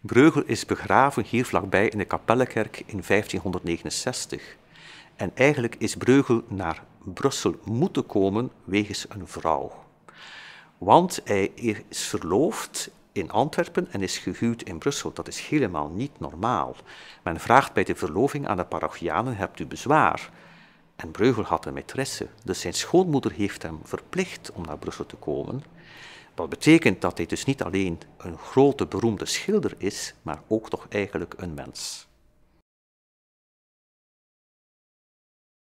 Breugel is begraven hier vlakbij in de Kapellekerk in 1569. En eigenlijk is Breugel naar Brussel moeten komen wegens een vrouw. Want hij is verloofd in Antwerpen en is gehuwd in Brussel. Dat is helemaal niet normaal. Men vraagt bij de verloving aan de parochianen: hebt u bezwaar? En Breugel had een maîtresse, dus zijn schoonmoeder heeft hem verplicht om naar Brussel te komen. Wat betekent dat hij dus niet alleen een grote beroemde schilder is, maar ook toch eigenlijk een mens.